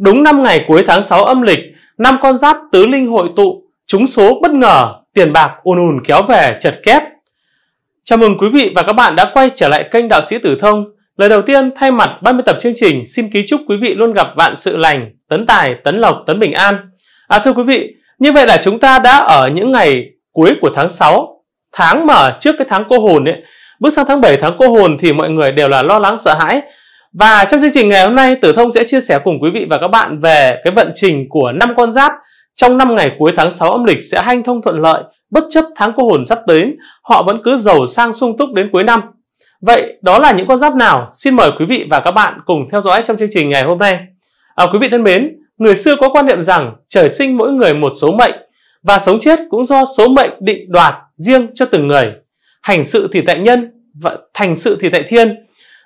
Đúng 5 ngày cuối tháng 6 âm lịch, năm con giáp tứ linh hội tụ, trúng số bất ngờ, tiền bạc ùn ùn kéo về chật kép. Chào mừng quý vị và các bạn đã quay trở lại kênh Đạo sĩ Tử Thông. Lời đầu tiên, thay mặt ban biên tập chương trình, xin ký chúc quý vị luôn gặp vạn sự lành, tấn tài, tấn lộc, tấn bình an. À thưa quý vị, như vậy là chúng ta đã ở những ngày cuối của tháng 6, tháng mà trước cái tháng cô hồn ấy, bước sang tháng 7 tháng cô hồn thì mọi người đều là lo lắng sợ hãi và trong chương trình ngày hôm nay, Tử Thông sẽ chia sẻ cùng quý vị và các bạn về cái vận trình của năm con giáp trong năm ngày cuối tháng 6 âm lịch sẽ hanh thông thuận lợi, bất chấp tháng cô hồn sắp tới, họ vẫn cứ giàu sang sung túc đến cuối năm. Vậy đó là những con giáp nào? Xin mời quý vị và các bạn cùng theo dõi trong chương trình ngày hôm nay. À, quý vị thân mến, người xưa có quan niệm rằng trời sinh mỗi người một số mệnh và sống chết cũng do số mệnh định đoạt riêng cho từng người. Hành sự thì tại nhân, và thành sự thì tại thiên.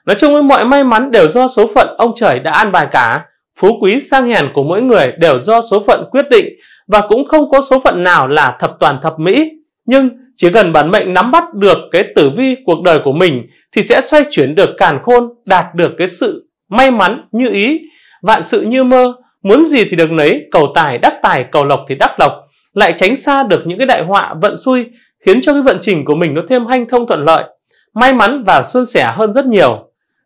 Nói chung với mọi may mắn đều do số phận ông trời đã an bài cả. Phú quý sang hèn của mỗi người đều do số phận quyết định và cũng không có số phận nào là thập toàn thập mỹ. Nhưng chỉ cần bản mệnh nắm bắt được cái tử vi cuộc đời của mình thì sẽ xoay chuyển được càn khôn, đạt được cái sự may mắn như ý, vạn sự như mơ, muốn gì thì được nấy, cầu tài đắc tài, cầu lộc thì đắc lộc, lại tránh xa được những cái đại họa vận xui khiến cho cái vận trình của mình nó thêm hanh thông thuận lợi, may mắn và suôn sẻ hơn rất nhiều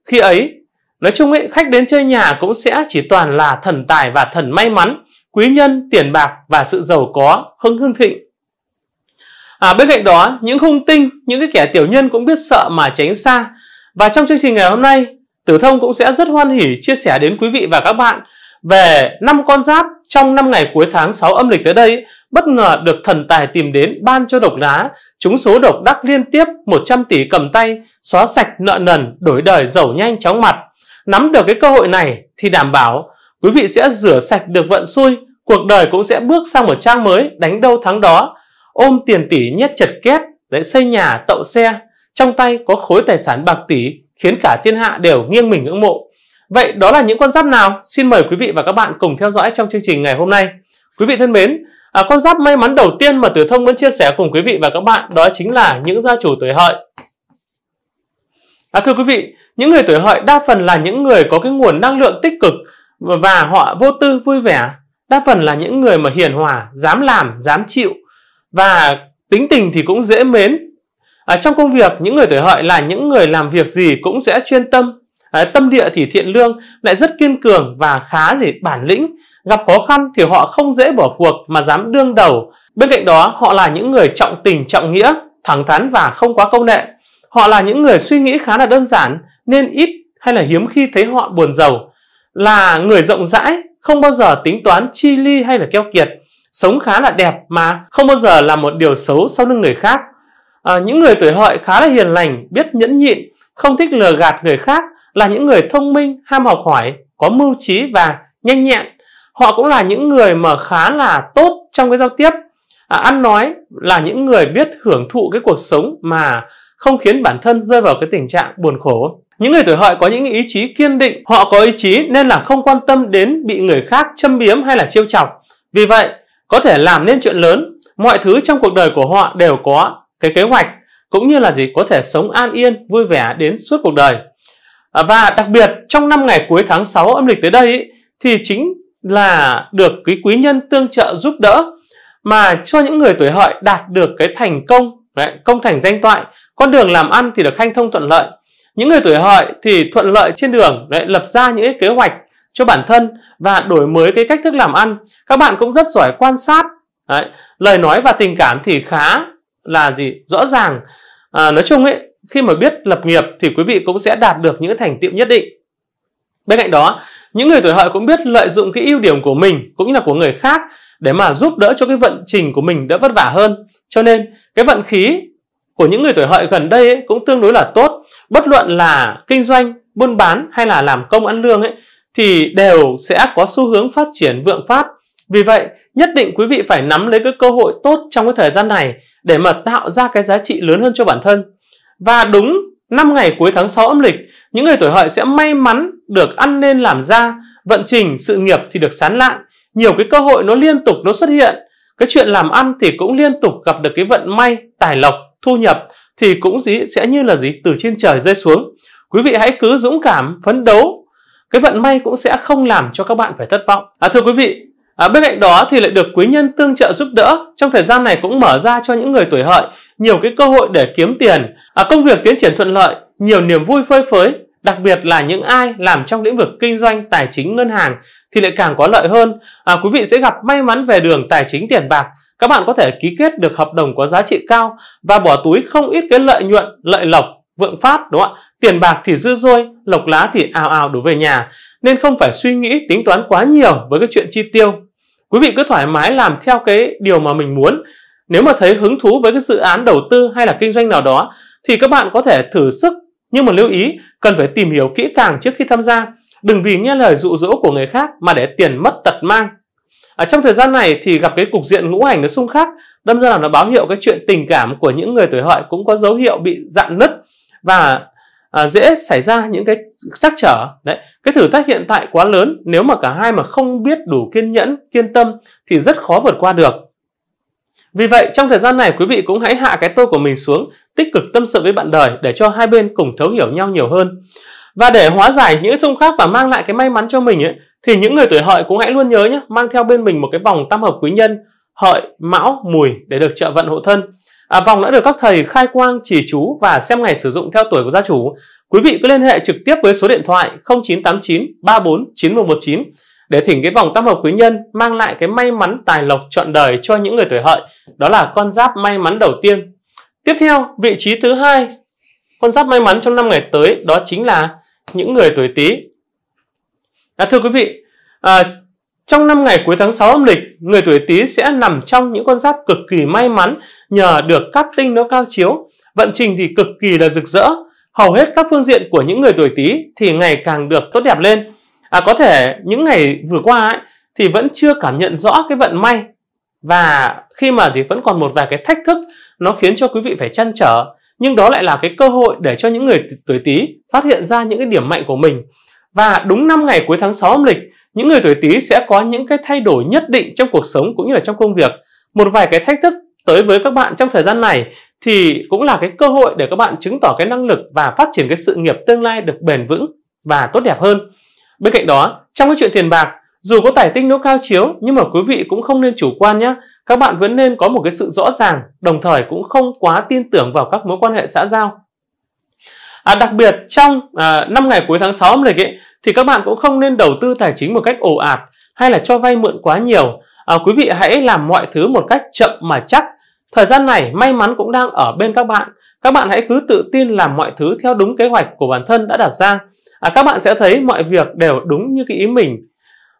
khi ấy nói chung ấy khách đến chơi nhà cũng sẽ chỉ toàn là thần tài và thần may mắn quý nhân tiền bạc và sự giàu có hưng hưng thịnh à, bên cạnh đó những hung tinh những cái kẻ tiểu nhân cũng biết sợ mà tránh xa và trong chương trình ngày hôm nay tử thông cũng sẽ rất hoan hỉ chia sẻ đến quý vị và các bạn về năm con giáp trong năm ngày cuối tháng 6 âm lịch tới đây bất ngờ được thần tài tìm đến ban cho độc lá, chúng số độc đắc liên tiếp 100 tỷ cầm tay, xóa sạch nợ nần, đổi đời giàu nhanh chóng mặt. Nắm được cái cơ hội này thì đảm bảo quý vị sẽ rửa sạch được vận xui, cuộc đời cũng sẽ bước sang một trang mới đánh đâu thắng đó, ôm tiền tỷ nhét chật két, để xây nhà, tậu xe, trong tay có khối tài sản bạc tỷ khiến cả thiên hạ đều nghiêng mình ngưỡng mộ. Vậy đó là những con giáp nào? Xin mời quý vị và các bạn cùng theo dõi trong chương trình ngày hôm nay. Quý vị thân mến, à, con giáp may mắn đầu tiên mà Tử Thông muốn chia sẻ cùng quý vị và các bạn đó chính là những gia chủ tuổi hợi. À, thưa quý vị, những người tuổi hợi đa phần là những người có cái nguồn năng lượng tích cực và họ vô tư vui vẻ. Đa phần là những người mà hiền hòa, dám làm, dám chịu và tính tình thì cũng dễ mến. À, trong công việc, những người tuổi hợi là những người làm việc gì cũng sẽ chuyên tâm, à, tâm địa thì thiện lương lại rất kiên cường và khá gì bản lĩnh gặp khó khăn thì họ không dễ bỏ cuộc mà dám đương đầu bên cạnh đó họ là những người trọng tình trọng nghĩa thẳng thắn và không quá công nghệ họ là những người suy nghĩ khá là đơn giản nên ít hay là hiếm khi thấy họ buồn giàu là người rộng rãi không bao giờ tính toán chi ly hay là keo kiệt sống khá là đẹp mà không bao giờ làm một điều xấu sau lưng người khác à, những người tuổi hợi khá là hiền lành biết nhẫn nhịn không thích lừa gạt người khác là những người thông minh, ham học hỏi, có mưu trí và nhanh nhẹn. Họ cũng là những người mà khá là tốt trong cái giao tiếp. À, ăn nói là những người biết hưởng thụ cái cuộc sống mà không khiến bản thân rơi vào cái tình trạng buồn khổ. Những người tuổi hợi có những ý chí kiên định, họ có ý chí nên là không quan tâm đến bị người khác châm biếm hay là chiêu chọc. Vì vậy, có thể làm nên chuyện lớn, mọi thứ trong cuộc đời của họ đều có cái kế hoạch, cũng như là gì có thể sống an yên, vui vẻ đến suốt cuộc đời. À, và đặc biệt trong năm ngày cuối tháng 6 âm lịch tới đây thì chính là được quý quý nhân tương trợ giúp đỡ mà cho những người tuổi hợi đạt được cái thành công công thành danh toại con đường làm ăn thì được hanh thông thuận lợi những người tuổi hợi thì thuận lợi trên đường lập ra những kế hoạch cho bản thân và đổi mới cái cách thức làm ăn các bạn cũng rất giỏi quan sát lời nói và tình cảm thì khá là gì rõ ràng à, nói chung ấy khi mà biết lập nghiệp thì quý vị cũng sẽ đạt được những thành tựu nhất định. Bên cạnh đó, những người tuổi hợi cũng biết lợi dụng cái ưu điểm của mình cũng như là của người khác để mà giúp đỡ cho cái vận trình của mình đỡ vất vả hơn. Cho nên cái vận khí của những người tuổi hợi gần đây ấy, cũng tương đối là tốt. Bất luận là kinh doanh, buôn bán hay là làm công ăn lương ấy thì đều sẽ có xu hướng phát triển vượng phát. Vì vậy, nhất định quý vị phải nắm lấy cái cơ hội tốt trong cái thời gian này để mà tạo ra cái giá trị lớn hơn cho bản thân và đúng 5 ngày cuối tháng 6 âm lịch, những người tuổi hợi sẽ may mắn được ăn nên làm ra, vận trình, sự nghiệp thì được sán lạn, nhiều cái cơ hội nó liên tục nó xuất hiện. Cái chuyện làm ăn thì cũng liên tục gặp được cái vận may, tài lộc, thu nhập thì cũng dĩ sẽ như là gì từ trên trời rơi xuống. Quý vị hãy cứ dũng cảm phấn đấu, cái vận may cũng sẽ không làm cho các bạn phải thất vọng. À, thưa quý vị, À, bên cạnh đó thì lại được quý nhân tương trợ giúp đỡ trong thời gian này cũng mở ra cho những người tuổi hợi nhiều cái cơ hội để kiếm tiền, à, công việc tiến triển thuận lợi, nhiều niềm vui phơi phới. Đặc biệt là những ai làm trong lĩnh vực kinh doanh, tài chính, ngân hàng thì lại càng có lợi hơn. À, quý vị sẽ gặp may mắn về đường tài chính tiền bạc. Các bạn có thể ký kết được hợp đồng có giá trị cao và bỏ túi không ít cái lợi nhuận, lợi lộc, vượng phát đúng không ạ? Tiền bạc thì dư dôi, lộc lá thì ào ào đổ về nhà. Nên không phải suy nghĩ tính toán quá nhiều với cái chuyện chi tiêu quý vị cứ thoải mái làm theo cái điều mà mình muốn nếu mà thấy hứng thú với cái dự án đầu tư hay là kinh doanh nào đó thì các bạn có thể thử sức nhưng mà lưu ý cần phải tìm hiểu kỹ càng trước khi tham gia đừng vì nghe lời dụ dỗ của người khác mà để tiền mất tật mang ở trong thời gian này thì gặp cái cục diện ngũ hành nó xung khắc đâm ra là nó báo hiệu cái chuyện tình cảm của những người tuổi hợi cũng có dấu hiệu bị dạn nứt và à, dễ xảy ra những cái trắc trở đấy cái thử thách hiện tại quá lớn nếu mà cả hai mà không biết đủ kiên nhẫn kiên tâm thì rất khó vượt qua được vì vậy trong thời gian này quý vị cũng hãy hạ cái tôi của mình xuống tích cực tâm sự với bạn đời để cho hai bên cùng thấu hiểu nhau nhiều hơn và để hóa giải những xung khắc và mang lại cái may mắn cho mình ấy, thì những người tuổi hợi cũng hãy luôn nhớ nhé mang theo bên mình một cái vòng tam hợp quý nhân hợi mão mùi để được trợ vận hộ thân À, vòng đã được các thầy khai quang chỉ chú và xem ngày sử dụng theo tuổi của gia chủ. Quý vị cứ liên hệ trực tiếp với số điện thoại 0989 349119 để thỉnh cái vòng tam hợp quý nhân mang lại cái may mắn tài lộc trọn đời cho những người tuổi hợi. Đó là con giáp may mắn đầu tiên. Tiếp theo, vị trí thứ hai con giáp may mắn trong năm ngày tới đó chính là những người tuổi Tý. À, thưa quý vị, à, trong năm ngày cuối tháng 6 âm lịch người tuổi Tý sẽ nằm trong những con giáp cực kỳ may mắn nhờ được các tinh nó cao chiếu. Vận trình thì cực kỳ là rực rỡ. Hầu hết các phương diện của những người tuổi Tý thì ngày càng được tốt đẹp lên. À, có thể những ngày vừa qua ấy, thì vẫn chưa cảm nhận rõ cái vận may và khi mà thì vẫn còn một vài cái thách thức nó khiến cho quý vị phải chăn trở nhưng đó lại là cái cơ hội để cho những người tuổi Tý phát hiện ra những cái điểm mạnh của mình. Và đúng 5 ngày cuối tháng 6 âm lịch những người tuổi Tý sẽ có những cái thay đổi nhất định trong cuộc sống cũng như là trong công việc. Một vài cái thách thức tới với các bạn trong thời gian này thì cũng là cái cơ hội để các bạn chứng tỏ cái năng lực và phát triển cái sự nghiệp tương lai được bền vững và tốt đẹp hơn. Bên cạnh đó, trong cái chuyện tiền bạc, dù có tài tinh nỗ cao chiếu nhưng mà quý vị cũng không nên chủ quan nhé. Các bạn vẫn nên có một cái sự rõ ràng, đồng thời cũng không quá tin tưởng vào các mối quan hệ xã giao. À, đặc biệt trong à, 5 ngày cuối tháng 6 âm lịch ấy, thì các bạn cũng không nên đầu tư tài chính một cách ồ ạt hay là cho vay mượn quá nhiều. À, quý vị hãy làm mọi thứ một cách chậm mà chắc. Thời gian này may mắn cũng đang ở bên các bạn. Các bạn hãy cứ tự tin làm mọi thứ theo đúng kế hoạch của bản thân đã đặt ra. À, các bạn sẽ thấy mọi việc đều đúng như cái ý mình.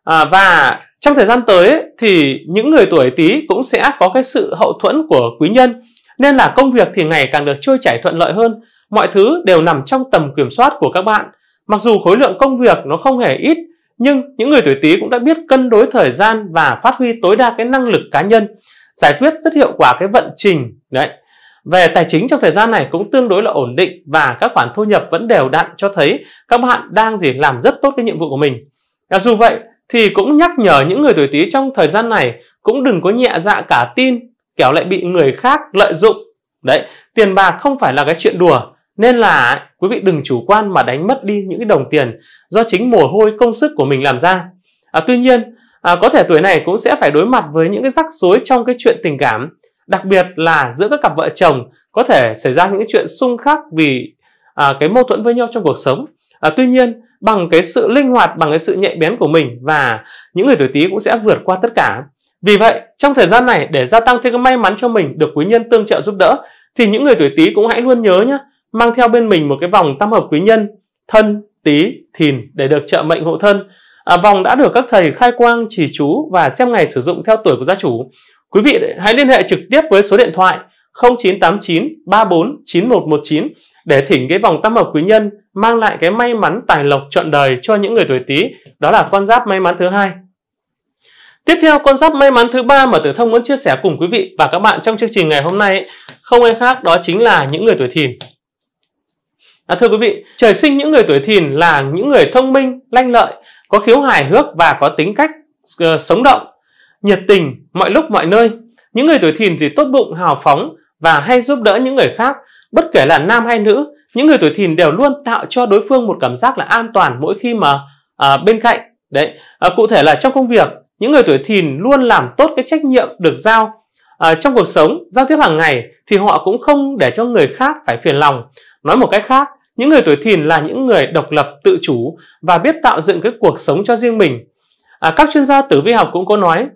À, và trong thời gian tới thì những người tuổi Tý cũng sẽ có cái sự hậu thuẫn của quý nhân nên là công việc thì ngày càng được trôi chảy thuận lợi hơn mọi thứ đều nằm trong tầm kiểm soát của các bạn Mặc dù khối lượng công việc nó không hề ít, nhưng những người tuổi Tý cũng đã biết cân đối thời gian và phát huy tối đa cái năng lực cá nhân, giải quyết rất hiệu quả cái vận trình đấy. Về tài chính trong thời gian này cũng tương đối là ổn định và các khoản thu nhập vẫn đều đặn cho thấy các bạn đang gì làm rất tốt cái nhiệm vụ của mình. Và dù vậy thì cũng nhắc nhở những người tuổi Tý trong thời gian này cũng đừng có nhẹ dạ cả tin, kẻo lại bị người khác lợi dụng. Đấy, tiền bạc không phải là cái chuyện đùa nên là quý vị đừng chủ quan mà đánh mất đi những cái đồng tiền do chính mồ hôi công sức của mình làm ra. À, tuy nhiên, à, có thể tuổi này cũng sẽ phải đối mặt với những cái rắc rối trong cái chuyện tình cảm. Đặc biệt là giữa các cặp vợ chồng có thể xảy ra những chuyện xung khắc vì à, cái mâu thuẫn với nhau trong cuộc sống. À, tuy nhiên, bằng cái sự linh hoạt, bằng cái sự nhạy bén của mình và những người tuổi Tý cũng sẽ vượt qua tất cả. Vì vậy, trong thời gian này để gia tăng thêm cái may mắn cho mình được quý nhân tương trợ giúp đỡ thì những người tuổi Tý cũng hãy luôn nhớ nhé, mang theo bên mình một cái vòng tam hợp quý nhân thân tý thìn để được trợ mệnh hộ thân à, vòng đã được các thầy khai quang chỉ chú và xem ngày sử dụng theo tuổi của gia chủ quý vị hãy liên hệ trực tiếp với số điện thoại 0989 34 9119 để thỉnh cái vòng tam hợp quý nhân mang lại cái may mắn tài lộc trọn đời cho những người tuổi tý đó là con giáp may mắn thứ hai tiếp theo con giáp may mắn thứ ba mà tử thông muốn chia sẻ cùng quý vị và các bạn trong chương trình ngày hôm nay không ai khác đó chính là những người tuổi thìn À, thưa quý vị, trời sinh những người tuổi thìn là những người thông minh, lanh lợi, có khiếu hài hước và có tính cách uh, sống động, nhiệt tình mọi lúc mọi nơi. Những người tuổi thìn thì tốt bụng, hào phóng và hay giúp đỡ những người khác, bất kể là nam hay nữ. Những người tuổi thìn đều luôn tạo cho đối phương một cảm giác là an toàn mỗi khi mà uh, bên cạnh. Đấy, uh, cụ thể là trong công việc, những người tuổi thìn luôn làm tốt cái trách nhiệm được giao. Uh, trong cuộc sống, giao tiếp hàng ngày thì họ cũng không để cho người khác phải phiền lòng. Nói một cách khác, những người tuổi thìn là những người độc lập, tự chủ và biết tạo dựng cái cuộc sống cho riêng mình. À, các chuyên gia tử vi học cũng có nói,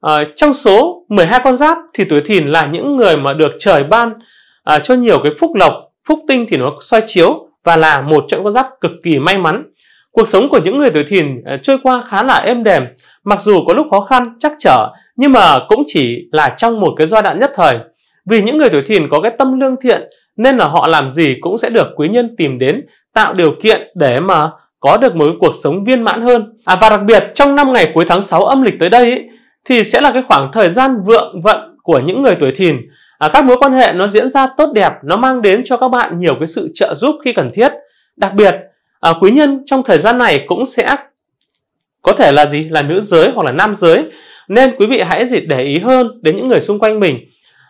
à, trong số 12 con giáp thì tuổi thìn là những người mà được trời ban à, cho nhiều cái phúc lộc, phúc tinh thì nó soi chiếu và là một trong con giáp cực kỳ may mắn. Cuộc sống của những người tuổi thìn à, trôi qua khá là êm đềm, mặc dù có lúc khó khăn, chắc trở, nhưng mà cũng chỉ là trong một cái giai đoạn nhất thời. Vì những người tuổi thìn có cái tâm lương thiện, nên là họ làm gì cũng sẽ được quý nhân tìm đến tạo điều kiện để mà có được một cuộc sống viên mãn hơn. À và đặc biệt trong năm ngày cuối tháng 6 âm lịch tới đây ý, thì sẽ là cái khoảng thời gian vượng vận của những người tuổi thìn. À, các mối quan hệ nó diễn ra tốt đẹp, nó mang đến cho các bạn nhiều cái sự trợ giúp khi cần thiết. Đặc biệt, à, quý nhân trong thời gian này cũng sẽ có thể là gì? Là nữ giới hoặc là nam giới. Nên quý vị hãy gì để ý hơn đến những người xung quanh mình.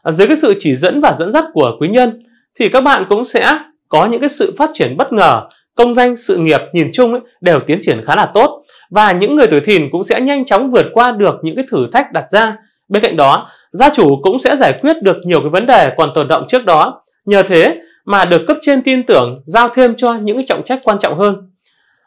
À, dưới cái sự chỉ dẫn và dẫn dắt của quý nhân, thì các bạn cũng sẽ có những cái sự phát triển bất ngờ công danh sự nghiệp nhìn chung ấy, đều tiến triển khá là tốt và những người tuổi thìn cũng sẽ nhanh chóng vượt qua được những cái thử thách đặt ra bên cạnh đó gia chủ cũng sẽ giải quyết được nhiều cái vấn đề còn tồn động trước đó nhờ thế mà được cấp trên tin tưởng giao thêm cho những cái trọng trách quan trọng hơn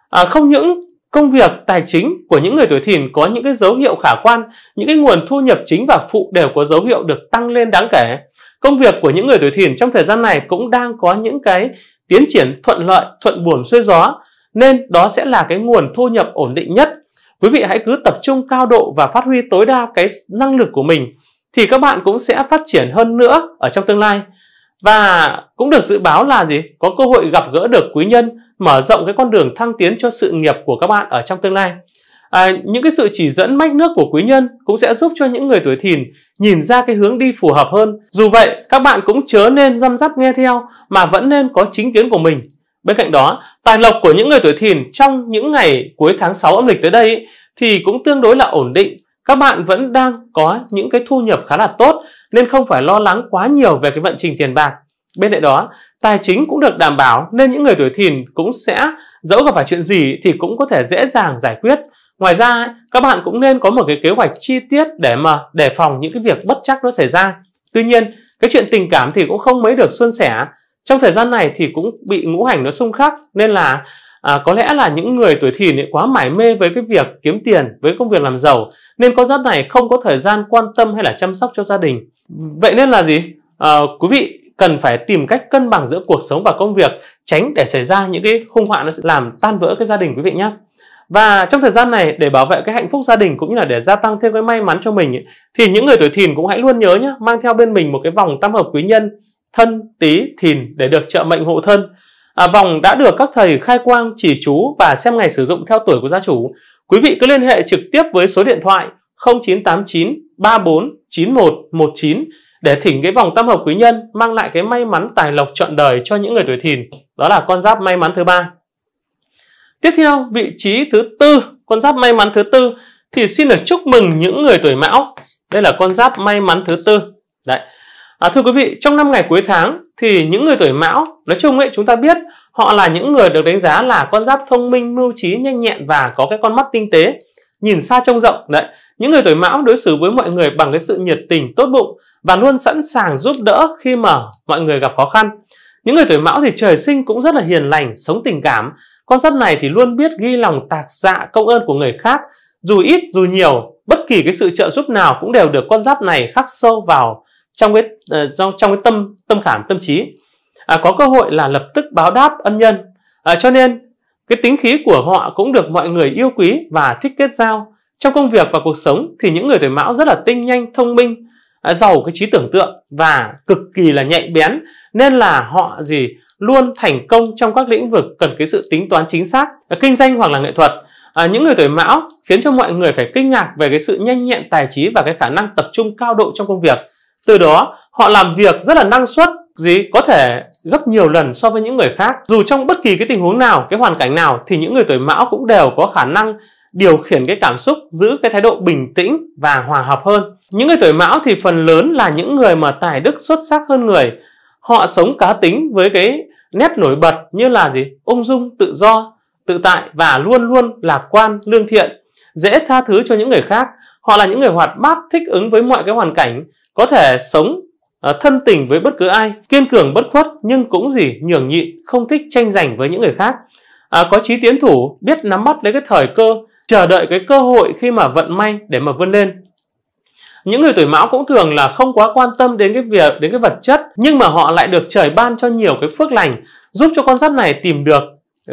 à, không những công việc tài chính của những người tuổi thìn có những cái dấu hiệu khả quan những cái nguồn thu nhập chính và phụ đều có dấu hiệu được tăng lên đáng kể Công việc của những người tuổi thìn trong thời gian này cũng đang có những cái tiến triển thuận lợi, thuận buồm xuôi gió nên đó sẽ là cái nguồn thu nhập ổn định nhất. Quý vị hãy cứ tập trung cao độ và phát huy tối đa cái năng lực của mình thì các bạn cũng sẽ phát triển hơn nữa ở trong tương lai. Và cũng được dự báo là gì? Có cơ hội gặp gỡ được quý nhân, mở rộng cái con đường thăng tiến cho sự nghiệp của các bạn ở trong tương lai à, những cái sự chỉ dẫn mách nước của quý nhân cũng sẽ giúp cho những người tuổi thìn nhìn ra cái hướng đi phù hợp hơn dù vậy các bạn cũng chớ nên răm rắp nghe theo mà vẫn nên có chính kiến của mình bên cạnh đó tài lộc của những người tuổi thìn trong những ngày cuối tháng 6 âm lịch tới đây ấy, thì cũng tương đối là ổn định các bạn vẫn đang có những cái thu nhập khá là tốt nên không phải lo lắng quá nhiều về cái vận trình tiền bạc bên cạnh đó tài chính cũng được đảm bảo nên những người tuổi thìn cũng sẽ dẫu gặp phải chuyện gì thì cũng có thể dễ dàng giải quyết Ngoài ra, các bạn cũng nên có một cái kế hoạch chi tiết để mà đề phòng những cái việc bất chắc nó xảy ra. Tuy nhiên, cái chuyện tình cảm thì cũng không mấy được suôn sẻ. Trong thời gian này thì cũng bị ngũ hành nó xung khắc nên là à, có lẽ là những người tuổi thìn quá mải mê với cái việc kiếm tiền, với công việc làm giàu nên con giáp này không có thời gian quan tâm hay là chăm sóc cho gia đình. Vậy nên là gì? À, quý vị cần phải tìm cách cân bằng giữa cuộc sống và công việc tránh để xảy ra những cái hung họa nó làm tan vỡ cái gia đình quý vị nhé và trong thời gian này để bảo vệ cái hạnh phúc gia đình cũng như là để gia tăng thêm cái may mắn cho mình thì những người tuổi thìn cũng hãy luôn nhớ nhé mang theo bên mình một cái vòng tam hợp quý nhân thân tý thìn để được trợ mệnh hộ thân à, vòng đã được các thầy khai quang chỉ chú và xem ngày sử dụng theo tuổi của gia chủ quý vị cứ liên hệ trực tiếp với số điện thoại 0989 34 91 19 để thỉnh cái vòng tam hợp quý nhân mang lại cái may mắn tài lộc trọn đời cho những người tuổi thìn đó là con giáp may mắn thứ ba Tiếp theo, vị trí thứ tư, con giáp may mắn thứ tư thì xin được chúc mừng những người tuổi mão. Đây là con giáp may mắn thứ tư. Đấy. À, thưa quý vị, trong năm ngày cuối tháng thì những người tuổi mão, nói chung ấy chúng ta biết họ là những người được đánh giá là con giáp thông minh, mưu trí, nhanh nhẹn và có cái con mắt tinh tế, nhìn xa trông rộng. Đấy, những người tuổi mão đối xử với mọi người bằng cái sự nhiệt tình, tốt bụng và luôn sẵn sàng giúp đỡ khi mà mọi người gặp khó khăn. Những người tuổi mão thì trời sinh cũng rất là hiền lành, sống tình cảm con giáp này thì luôn biết ghi lòng tạc dạ công ơn của người khác, dù ít dù nhiều, bất kỳ cái sự trợ giúp nào cũng đều được con giáp này khắc sâu vào trong cái ờ, trong, trong cái tâm tâm khảm tâm trí. À, có cơ hội là lập tức báo đáp ân nhân. À, cho nên cái tính khí của họ cũng được mọi người yêu quý và thích kết giao. Trong công việc và cuộc sống thì những người tuổi mão rất là tinh nhanh, thông minh, à, giàu cái trí tưởng tượng và cực kỳ là nhạy bén nên là họ gì luôn thành công trong các lĩnh vực cần cái sự tính toán chính xác kinh doanh hoặc là nghệ thuật à, những người tuổi mão khiến cho mọi người phải kinh ngạc về cái sự nhanh nhẹn tài trí và cái khả năng tập trung cao độ trong công việc từ đó họ làm việc rất là năng suất gì có thể gấp nhiều lần so với những người khác dù trong bất kỳ cái tình huống nào cái hoàn cảnh nào thì những người tuổi mão cũng đều có khả năng điều khiển cái cảm xúc giữ cái thái độ bình tĩnh và hòa hợp hơn những người tuổi mão thì phần lớn là những người mà tài đức xuất sắc hơn người họ sống cá tính với cái nét nổi bật như là gì ung dung tự do tự tại và luôn luôn lạc quan lương thiện dễ tha thứ cho những người khác họ là những người hoạt bát thích ứng với mọi cái hoàn cảnh có thể sống ờ, thân tình với bất cứ ai kiên cường bất khuất nhưng cũng gì nhường nhịn không thích tranh giành với những người khác uh, có trí tiến thủ biết nắm bắt lấy cái thời cơ chờ đợi cái cơ hội khi mà vận may để mà vươn lên những người tuổi mão cũng thường là không quá quan tâm đến cái việc đến cái vật chất nhưng mà họ lại được trời ban cho nhiều cái phước lành giúp cho con giáp này tìm được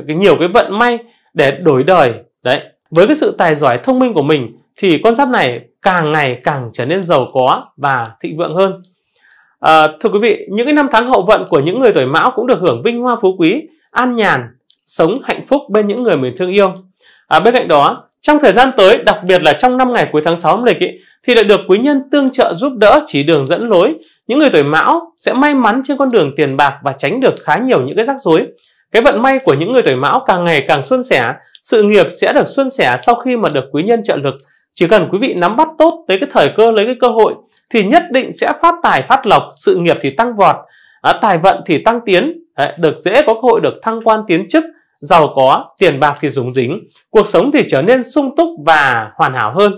cái nhiều cái vận may để đổi đời đấy với cái sự tài giỏi thông minh của mình thì con giáp này càng ngày càng trở nên giàu có và thịnh vượng hơn à, thưa quý vị những cái năm tháng hậu vận của những người tuổi mão cũng được hưởng vinh hoa phú quý an nhàn sống hạnh phúc bên những người mình thương yêu à, bên cạnh đó trong thời gian tới đặc biệt là trong năm ngày cuối tháng 6 âm lịch ý, thì lại được quý nhân tương trợ giúp đỡ chỉ đường dẫn lối. Những người tuổi mão sẽ may mắn trên con đường tiền bạc và tránh được khá nhiều những cái rắc rối. Cái vận may của những người tuổi mão càng ngày càng suôn sẻ, sự nghiệp sẽ được suôn sẻ sau khi mà được quý nhân trợ lực. Chỉ cần quý vị nắm bắt tốt lấy cái thời cơ, lấy cái cơ hội thì nhất định sẽ phát tài phát lộc, sự nghiệp thì tăng vọt, à, tài vận thì tăng tiến, được dễ có cơ hội được thăng quan tiến chức, giàu có, tiền bạc thì rủng rỉnh cuộc sống thì trở nên sung túc và hoàn hảo hơn.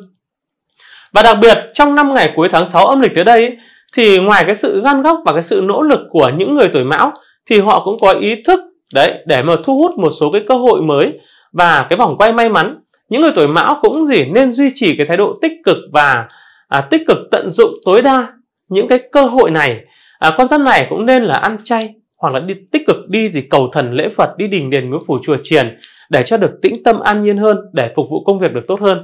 Và đặc biệt trong 5 ngày cuối tháng 6 âm lịch tới đây thì ngoài cái sự gan góc và cái sự nỗ lực của những người tuổi mão thì họ cũng có ý thức đấy để mà thu hút một số cái cơ hội mới và cái vòng quay may mắn những người tuổi mão cũng gì nên duy trì cái thái độ tích cực và à, tích cực tận dụng tối đa những cái cơ hội này à, con giáp này cũng nên là ăn chay hoặc là đi tích cực đi gì cầu thần lễ phật đi đình đền ngũ phủ chùa chiền để cho được tĩnh tâm an nhiên hơn để phục vụ công việc được tốt hơn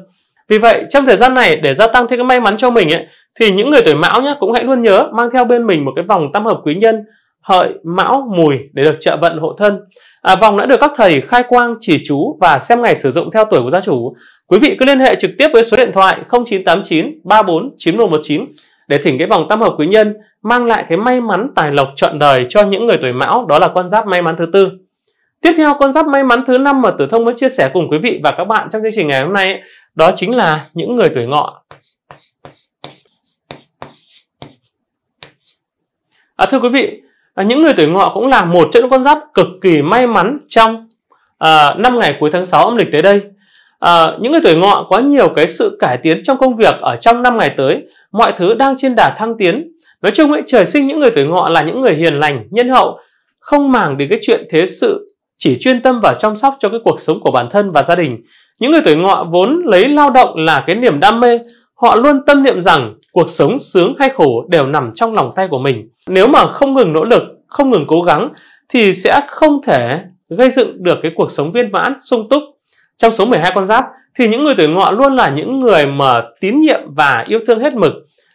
vì vậy trong thời gian này để gia tăng thêm cái may mắn cho mình ấy, thì những người tuổi mão nhá cũng hãy luôn nhớ mang theo bên mình một cái vòng tam hợp quý nhân hợi mão mùi để được trợ vận hộ thân. À, vòng đã được các thầy khai quang chỉ chú và xem ngày sử dụng theo tuổi của gia chủ. Quý vị cứ liên hệ trực tiếp với số điện thoại 0989 34 9119 để thỉnh cái vòng tam hợp quý nhân mang lại cái may mắn tài lộc trọn đời cho những người tuổi mão đó là con giáp may mắn thứ tư. Tiếp theo con giáp may mắn thứ năm mà Tử Thông mới chia sẻ cùng quý vị và các bạn trong chương trình ngày hôm nay ấy, đó chính là những người tuổi ngọ à, thưa quý vị à, những người tuổi ngọ cũng là một trong những con giáp cực kỳ may mắn trong à, 5 ngày cuối tháng 6 âm lịch tới đây à, những người tuổi ngọ có nhiều cái sự cải tiến trong công việc ở trong năm ngày tới mọi thứ đang trên đà thăng tiến nói chung ấy trời sinh những người tuổi ngọ là những người hiền lành nhân hậu không màng đến cái chuyện thế sự chỉ chuyên tâm vào chăm sóc cho cái cuộc sống của bản thân và gia đình những người tuổi ngọ vốn lấy lao động là cái niềm đam mê, họ luôn tâm niệm rằng cuộc sống sướng hay khổ đều nằm trong lòng tay của mình. Nếu mà không ngừng nỗ lực, không ngừng cố gắng thì sẽ không thể gây dựng được cái cuộc sống viên mãn, sung túc. Trong số 12 con giáp thì những người tuổi ngọ luôn là những người mà tín nhiệm và yêu thương hết mực.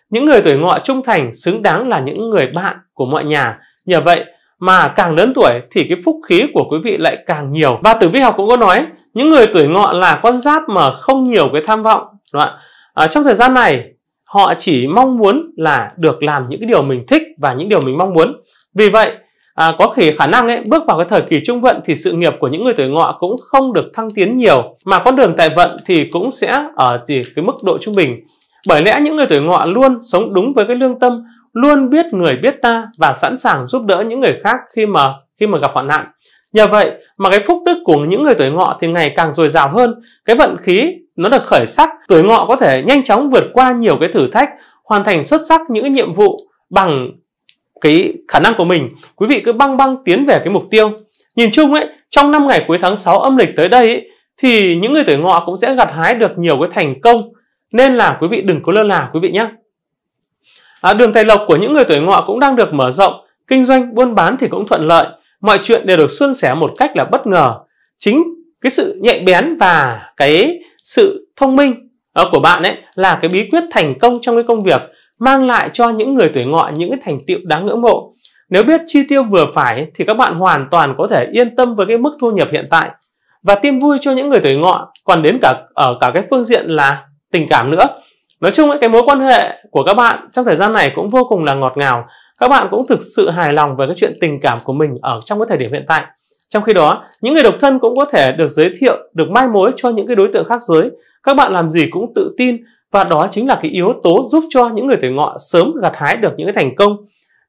Những người tuổi ngọ trung thành xứng đáng là những người bạn của mọi nhà. Nhờ vậy mà càng lớn tuổi thì cái phúc khí của quý vị lại càng nhiều. Và tử vi học cũng có nói những người tuổi ngọ là con giáp mà không nhiều cái tham vọng đúng không? À, trong thời gian này họ chỉ mong muốn là được làm những cái điều mình thích và những điều mình mong muốn vì vậy à, có khỉ khả năng ấy, bước vào cái thời kỳ trung vận thì sự nghiệp của những người tuổi ngọ cũng không được thăng tiến nhiều mà con đường tài vận thì cũng sẽ ở chỉ cái mức độ trung bình bởi lẽ những người tuổi ngọ luôn sống đúng với cái lương tâm luôn biết người biết ta và sẵn sàng giúp đỡ những người khác khi mà khi mà gặp hoạn nạn Nhờ vậy mà cái phúc đức của những người tuổi ngọ thì ngày càng dồi dào hơn, cái vận khí nó được khởi sắc, tuổi ngọ có thể nhanh chóng vượt qua nhiều cái thử thách, hoàn thành xuất sắc những nhiệm vụ bằng cái khả năng của mình. Quý vị cứ băng băng tiến về cái mục tiêu. Nhìn chung ấy, trong năm ngày cuối tháng 6 âm lịch tới đây ấy, thì những người tuổi ngọ cũng sẽ gặt hái được nhiều cái thành công. Nên là quý vị đừng có lơ là quý vị nhé. À, đường tài lộc của những người tuổi ngọ cũng đang được mở rộng, kinh doanh buôn bán thì cũng thuận lợi mọi chuyện đều được suôn sẻ một cách là bất ngờ chính cái sự nhạy bén và cái sự thông minh ờ, của bạn ấy là cái bí quyết thành công trong cái công việc mang lại cho những người tuổi ngọ những cái thành tiệu đáng ngưỡng mộ nếu biết chi tiêu vừa phải thì các bạn hoàn toàn có thể yên tâm với cái mức thu nhập hiện tại và tin vui cho những người tuổi ngọ còn đến cả ở cả cái phương diện là tình cảm nữa nói chung ấy, cái mối quan hệ của các bạn trong thời gian này cũng vô cùng là ngọt ngào các bạn cũng thực sự hài lòng về cái chuyện tình cảm của mình ở trong cái thời điểm hiện tại trong khi đó những người độc thân cũng có thể được giới thiệu được mai mối cho những cái đối tượng khác giới các bạn làm gì cũng tự tin và đó chính là cái yếu tố giúp cho những người tuổi ngọ sớm gặt hái được những cái thành công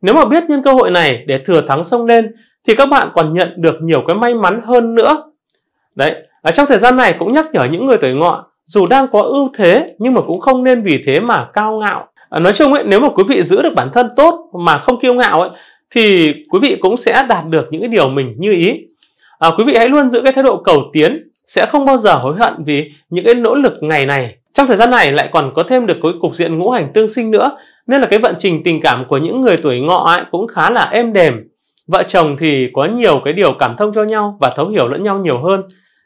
nếu mà biết nhân cơ hội này để thừa thắng xông lên thì các bạn còn nhận được nhiều cái may mắn hơn nữa đấy ở trong thời gian này cũng nhắc nhở những người tuổi ngọ dù đang có ưu thế nhưng mà cũng không nên vì thế mà cao ngạo À, nói chung ấy nếu mà quý vị giữ được bản thân tốt mà không kiêu ngạo ấy thì quý vị cũng sẽ đạt được những cái điều mình như ý à, quý vị hãy luôn giữ cái thái độ cầu tiến sẽ không bao giờ hối hận vì những cái nỗ lực ngày này trong thời gian này lại còn có thêm được cái cục diện ngũ hành tương sinh nữa nên là cái vận trình tình cảm của những người tuổi ngọ ấy cũng khá là êm đềm vợ chồng thì có nhiều cái điều cảm thông cho nhau và thấu hiểu lẫn nhau nhiều hơn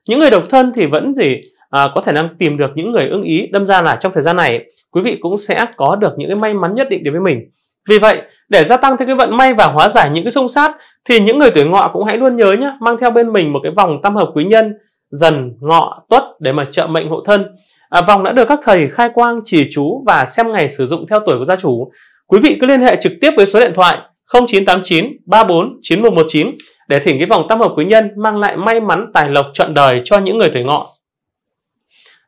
những người độc thân thì vẫn gì à, có thể đang tìm được những người ưng ý đâm ra là trong thời gian này quý vị cũng sẽ có được những cái may mắn nhất định đối với mình vì vậy để gia tăng thêm cái vận may và hóa giải những cái xung sát thì những người tuổi ngọ cũng hãy luôn nhớ nhé mang theo bên mình một cái vòng tam hợp quý nhân dần ngọ tuất để mà trợ mệnh hộ thân à, vòng đã được các thầy khai quang chỉ chú và xem ngày sử dụng theo tuổi của gia chủ quý vị cứ liên hệ trực tiếp với số điện thoại 0989 34 9119 để thỉnh cái vòng tam hợp quý nhân mang lại may mắn tài lộc trọn đời cho những người tuổi ngọ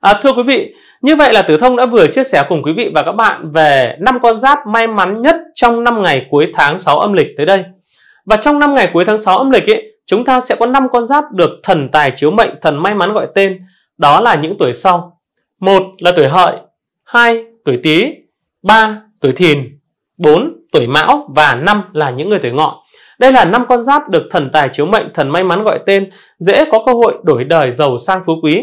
à, thưa quý vị như vậy là Tử Thông đã vừa chia sẻ cùng quý vị và các bạn về năm con giáp may mắn nhất trong 5 ngày cuối tháng 6 âm lịch tới đây. Và trong 5 ngày cuối tháng 6 âm lịch ấy, chúng ta sẽ có 5 con giáp được thần tài chiếu mệnh, thần may mắn gọi tên. Đó là những tuổi sau. một là tuổi hợi, 2 tuổi tý, 3 tuổi thìn, 4 tuổi mão và 5 là những người tuổi ngọ. Đây là năm con giáp được thần tài chiếu mệnh, thần may mắn gọi tên, dễ có cơ hội đổi đời giàu sang phú quý.